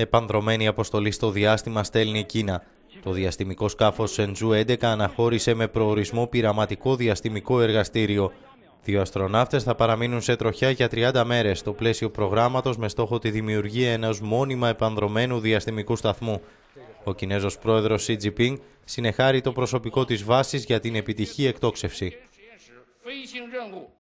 Επανδρομένη αποστολή στο διάστημα στέλνει η Κίνα. Το διαστημικό σκάφος Σεντζού 11 αναχώρησε με προορισμό πειραματικό διαστημικό εργαστήριο. Δύο αστροναύτες θα παραμείνουν σε τροχιά για 30 μέρε στο πλαίσιο προγράμματος με στόχο τη δημιουργία ενός μόνιμα επανδρομένου διαστημικού σταθμού. Ο Κινέζος πρόεδρος Xi Jinping συνεχάρει το προσωπικό της βάσης για την επιτυχή εκτόξευση.